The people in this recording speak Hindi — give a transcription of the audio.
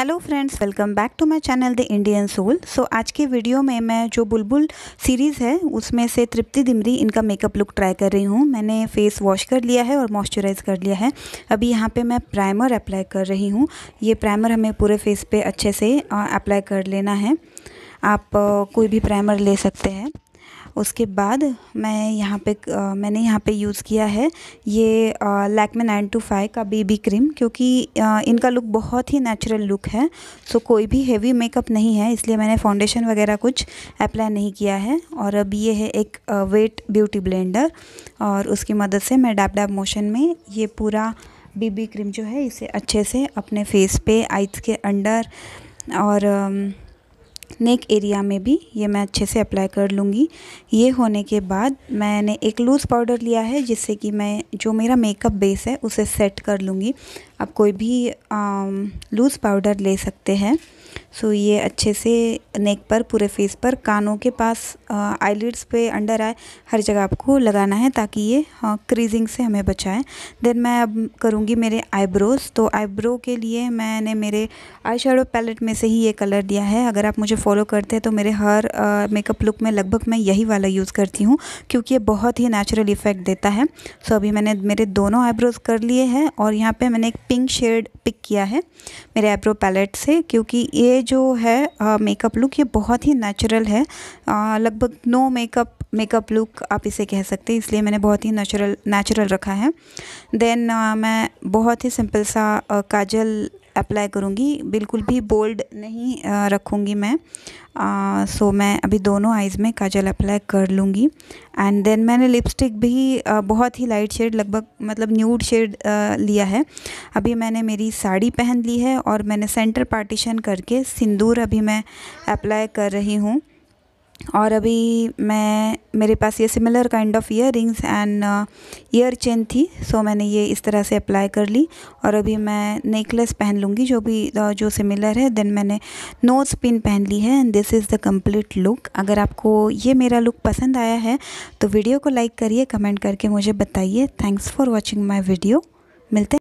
hello friends welcome back to my channel the Indian soul so आज के वीडियो में मैं जो बुलबुल सीरीज़ है उसमें से तृप्ति दिमरी इनका मेकअप लुक ट्राई कर रही हूँ मैंने फेस वॉश कर लिया है और मॉइस्चराइज़ कर लिया है अभी यहाँ पे मैं प्राइमर अप्लाई कर रही हूँ ये प्राइमर हमें पूरे फेस पे अच्छे से अप्लाई कर लेना है आप कोई भी प्राइमर ले सकते हैं उसके बाद मैं यहाँ पे मैंने यहाँ पे यूज़ किया है ये लैक्मे नाइन टू फाइव का बेबी क्रीम क्योंकि इनका लुक बहुत ही नेचुरल लुक है सो कोई भी हेवी मेकअप नहीं है इसलिए मैंने फाउंडेशन वगैरह कुछ अप्लाई नहीं किया है और अब ये है एक वेट ब्यूटी ब्लेंडर और उसकी मदद से मैं डैप डैप मोशन में ये पूरा बीबी क्रीम जो है इसे अच्छे से अपने फेस पे आइज के अंडर और नेक एरिया में भी ये मैं अच्छे से अप्लाई कर लूँगी ये होने के बाद मैंने एक लूज़ पाउडर लिया है जिससे कि मैं जो मेरा मेकअप बेस है उसे सेट कर लूँगी आप कोई भी लूज़ पाउडर ले सकते हैं सो ये अच्छे से नेक पर पूरे फेस पर कानों के पास आईलिड्स पे अंडर आए हर जगह आपको लगाना है ताकि ये हाँ क्रीजिंग से हमें बचाए देन मैं अब करूँगी मेरे आईब्रोज़ तो आईब्रो के लिए मैंने मेरे आई शेडो पैलेट में से ही ये कलर दिया है अगर आप मुझे फॉलो करते हैं तो मेरे हर मेकअप लुक में लगभग मैं यही वाला यूज़ करती हूँ क्योंकि ये बहुत ही नेचुरल इफ़ेक्ट देता है सो so, अभी मैंने मेरे दोनों आईब्रोज़ कर लिए हैं और यहाँ पर मैंने एक पिंक शेड पिक किया है मेरे आईब्रो पैलेट से क्योंकि ये जो है मेकअप लुक ये बहुत ही नेचुरल है लगभग नो मेकअप मेकअप लुक आप इसे कह सकते हैं इसलिए मैंने बहुत ही नेचुरल नेचुरल रखा है देन मैं बहुत ही सिंपल सा काजल अप्लाई करूँगी बिल्कुल भी बोल्ड नहीं रखूँगी मैं सो मैं अभी दोनों आइज़ में काजल अप्लाई कर लूँगी एंड देन मैंने लिपस्टिक भी बहुत ही लाइट शेड लगभग मतलब न्यूड शेड लिया है अभी मैंने मेरी साड़ी पहन ली है और मैंने सेंटर पार्टीशन करके सिंदूर अभी मैं अप्लाई कर रही हूँ और अभी मैं मेरे पास ये similar kind of earrings and ear chain थी सो मैंने ये इस तरह से अप्लाई कर ली और अभी मैं नेकलेस पहन लूँगी जो भी uh, जो सिमिलर है देन मैंने नोज़ पिन पहन ली है and this is the complete look अगर आपको ये मेरा लुक पसंद आया है तो वीडियो को लाइक करिए कमेंट करके मुझे बताइए thanks for watching my video मिलते